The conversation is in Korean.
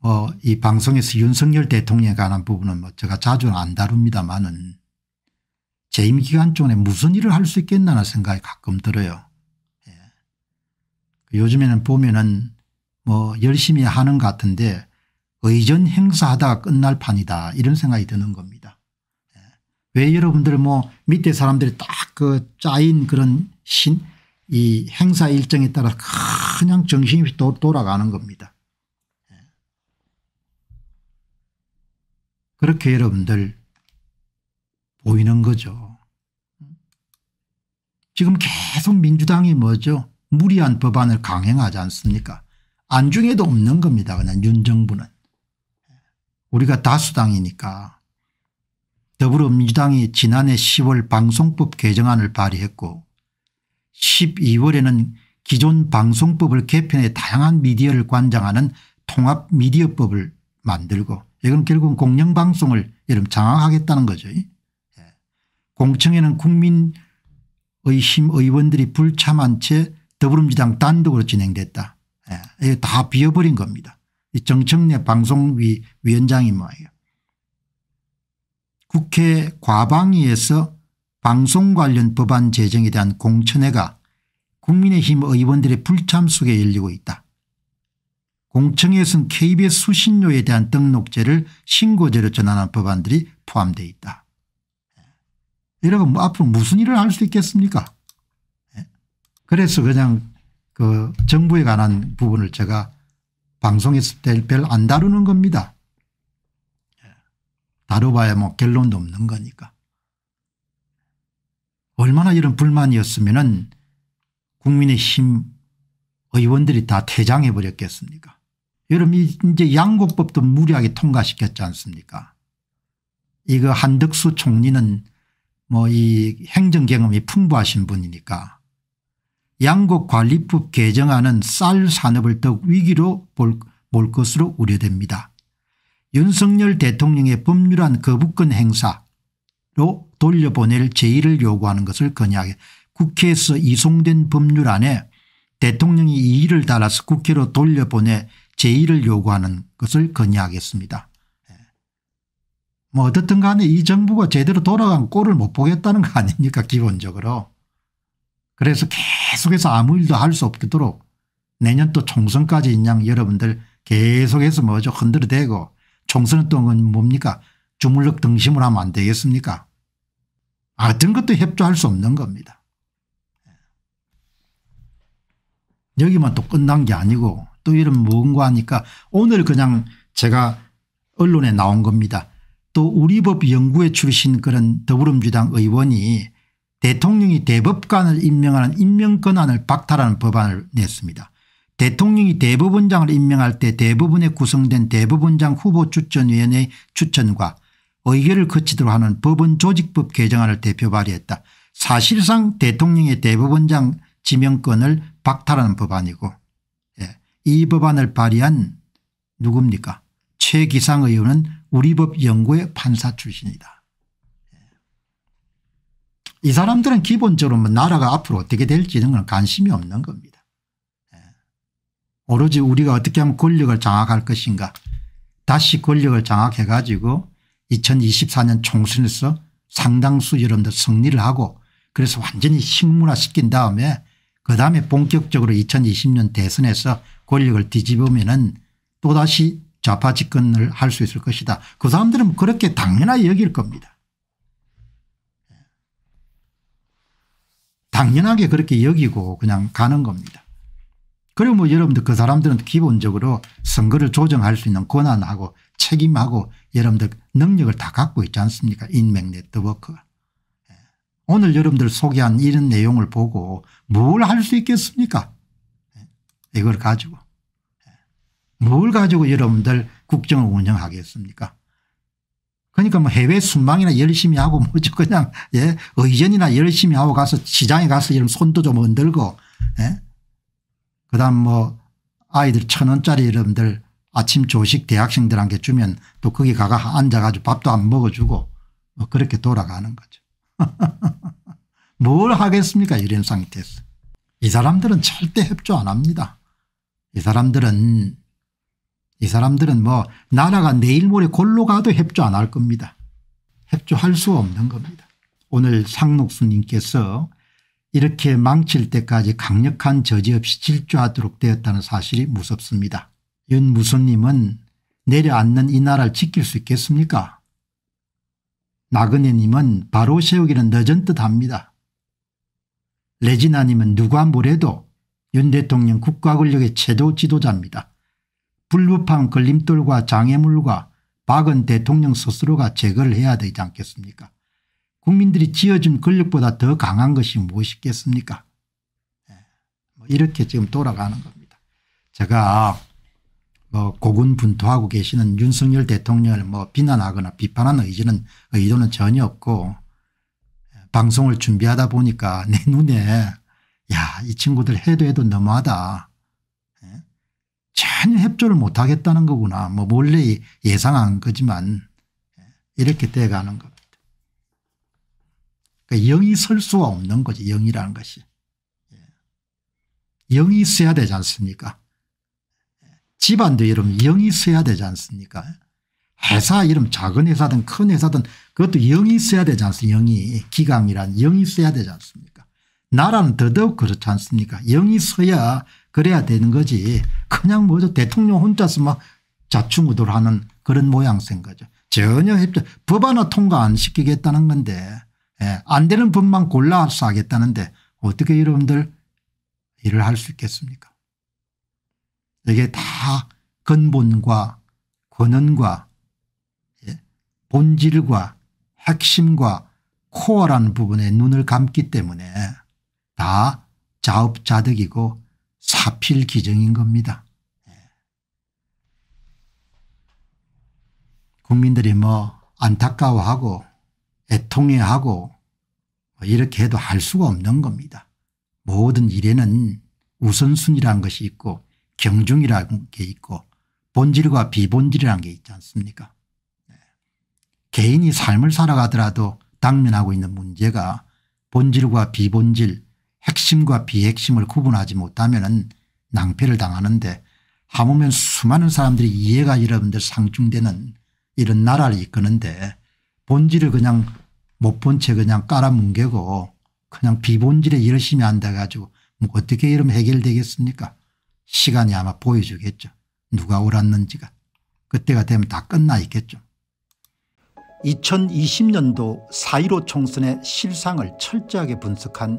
어, 이 방송에서 윤석열 대통령에 관한 부분은 뭐 제가 자주는 안 다룹니다만은 재임 기간 동에 무슨 일을 할 수 있겠나는 생각이 가끔 들어요. 예. 그 요즘에는 보면은 뭐 열심히 하는 같은데 의전 행사하다가 끝날 판이다 이런 생각이 드는 겁니다. 예. 왜 여러분들 뭐 밑에 사람들이 딱 그 짜인 그런 신 이 행사 일정에 따라 그냥 정신이 돌아가는 겁니다. 그렇게 여러분들 보이는 거죠. 지금 계속 민주당이 뭐죠 무리한 법안을 강행하지 않습니까 안중에도 없는 겁니다 그냥 윤정부는 우리가 다수당이니까 더불어민주당이 지난해 10월 방송법 개정안을 발의했고 12월에는 기존 방송법을 개편해 다양한 미디어를 관장하는 통합미디어법을 만들고 이건 결국 은 공영방송을 이름 장악하겠다는 거죠. 예. 공청회는 국민의 힘 의원들이 불참한 채 더불어민주당 단독으로 진행됐다. 예. 이게 다 비워버린 겁니다. 정청래 방송 위원장이 뭐예요. 국회 과방위에서 방송 관련 법안 제정에 대한 공천회가 국민의힘 의원들의 불참 속에 열리고 있다. 공청회에서는 KBS 수신료에 대한 등록제를 신고제로 전환한 법안들이 포함되어 있다. 이러면 예. 뭐 앞으로 무슨 일을 할 수 있겠습니까 예. 그래서 그냥 그 정부에 관한 부분을 제가 방송했을 때별안 다루는 겁니다. 예. 다뤄봐야 뭐 결론도 없는 거니까. 얼마나 이런 불만이었으면 국민의힘 의원들이 다 퇴장해버렸겠습니까 여러분 이제 양곡법도 무리하게 통과시켰지 않습니까 이거 한덕수 총리는 뭐 이 행정 경험이 풍부하신 분이니까 양곡관리법 개정안은 쌀 산업을 더욱 위기로 볼, 볼 것으로 우려됩니다. 윤석열 대통령의 법률안 거부권 행사로 돌려보낼 제의를 요구하는 것을 건의하게 국회에서 이송된 법률안에 대통령이 이의를 달아서 국회로 돌려보내 제의를 요구하는 것을 건의하겠습니다. 예. 뭐 어떻든 간에 이 정부가 제대로 돌아간 꼴을 못 보겠다는 거 아닙니까 기본적으로. 그래서 계속해서 아무 일도 할 수 없도록 내년 또 총선까지 인양 여러분들 계속해서 뭐죠 흔들어대고 총선 동안 뭡니까 주물럭 등심을 하면 안 되겠습니까 어떤 것도 협조할 수 없는 겁니다. 예. 여기만 또 끝난 게 아니고 또 이런 뭔가 하니까 오늘 그냥 제가 언론에 나온 겁니다. 또 우리법 연구회 출신 그런 더불어민주당 의원이 대통령이 대법관을 임명하는 임명권한을 박탈하는 법안을 냈습니다. 대통령이 대법원장을 임명할 때 대법원에 구성된 대법원장 후보 추천위원회 추천과 의결을 거치도록 하는 법원 조직법 개정안을 대표 발의했다. 사실상 대통령의 대법원장 지명권을 박탈하는 법안이고 이 법안을 발의한 누굽니까 최기상 의원은 우리법 연구의 판사 출신이다. 예. 이 사람들은 기본적으로 뭐 나라가 앞으로 어떻게 될지는 관심이 없는 겁니다. 예. 오로지 우리가 어떻게 하면 권력을 장악할 것인가 다시 권력을 장악해 가지고 2024년 총선에서 상당수 여러분들 승리를 하고 그래서 완전히 식문화시킨 다음에 그 다음에 본격적으로 2020년 대선에서 권력을 뒤집으면은 또다시 좌파 집권을 할 수 있을 것이다. 그 사람들은 그렇게 당연하게 여길 겁니다. 당연하게 그렇게 여기고 그냥 가는 겁니다. 그리고 뭐 여러분들 그 사람들은 기본적으로 선거를 조정할 수 있는 권한하고 책임하고 여러분들 능력을 다 갖고 있지 않습니까 인맥 네트워크가. 예. 오늘 여러분들 소개한 이런 내용을 보고 뭘 할 수 있겠습니까 이걸 가지고 뭘 가지고 여러분들 국정을 운영하겠습니까 그러니까 뭐 해외 순방이나 열심히 하고 뭐죠 그냥 예 의전이나 열심히 하고 가서 시장에 가서 이런 손도 좀 흔들고 예? 그다음 뭐 아이들 천 원짜리 여러분들 아침 조식 대학생들한테 주면 또 거기 가가 앉아가지고 밥도 안 먹어주고 뭐 그렇게 돌아가는 거죠. 뭘 하겠습니까 이런 상태에서. 이 사람들은 절대 협조 안 합니다. 이 사람들은 이 사람들은 뭐 나라가 내일 모레 골로 가도 협조 안 할 겁니다. 협조할 수 없는 겁니다. 오늘 상록수님께서 이렇게 망칠 때까지 강력한 저지 없이 질주하도록 되었다는 사실이 무섭습니다. 윤무수님은 내려앉는 이 나라를 지킬 수 있겠습니까? 나그네님은 바로 세우기는 늦은 듯합니다. 레지나님은 누가 뭐래도 윤 대통령 국가권력의 최도 지도자입니다. 불법한 걸림돌과 장애물과 박은 대통령 스스로가 제거를 해야 되지 않겠습니까 국민들이 지어준 권력보다 더 강한 것이 무엇이겠습니까 예, 뭐 이렇게 지금 돌아가는 겁니다. 제가 뭐 고군분투하고 계시는 윤석열 대통령을 뭐 비난하거나 비판하는 의지는 의도는 전혀 없고 예, 방송을 준비하다 보니까 내 눈에 야이 친구들 해도 해도 너무하다. 예? 전혀 협조를 못하겠다는 거구나. 뭐 몰래 예, 예상한 거지만 예? 이렇게 돼가는 겁니다. 그러니까 영이 설 수가 없는 거지 영이라는 것이. 영이 있어야 되지 않습니까 집안도 이름 영이 있어야 되지 않습니까 회사 이름 작은 회사든 큰 회사든 그것도 영이 있어야 되지 않습니까 영이 기강이란 영이 있어야 되지 않습니까 나라는 더더욱 그렇지 않습니까 영이 서야 그래야 되는 거지 그냥 뭐죠 대통령 혼자서 막 자충우돌 하는 그런 모양새인 거죠. 전혀 협조 법 하나 통과 안 시키겠다는 건데 예. 안 되는 법만 골라서 하겠다는데 어떻게 여러분들 일을 할 수 있겠습니까 이게 다 근본과 권한과 예. 본질과 핵심과 코어라는 부분에 눈을 감기 때문에 다 자업자득이고 사필기정인 겁니다. 예. 국민들이 뭐 안타까워하고 애통해하고 뭐 이렇게 해도 할 수가 없는 겁니다. 모든 일에는 우선순위라는 것이 있고 경중이라는 게 있고 본질과 비본질이라는 게 있지 않습니까 네. 개인이 삶을 살아가더라도 당면하고 있는 문제가 본질과 비본질 핵심과 비핵심을 구분하지 못하면 낭패를 당하는데 하무면 수많은 사람들이 이해가 여러분들 상충되는 이런 나라를 이끄는데 본질을 그냥 못 본 채 그냥 깔아뭉개고 그냥 비본질에 열심히 한다 가지고 뭐 어떻게 이러면 해결되겠습니까 시간이 아마 보여주겠죠 누가 옳았는지가 그때가 되면 다 끝나 있겠죠 2020년도 4.15 총선의 실상을 철저하게 분석한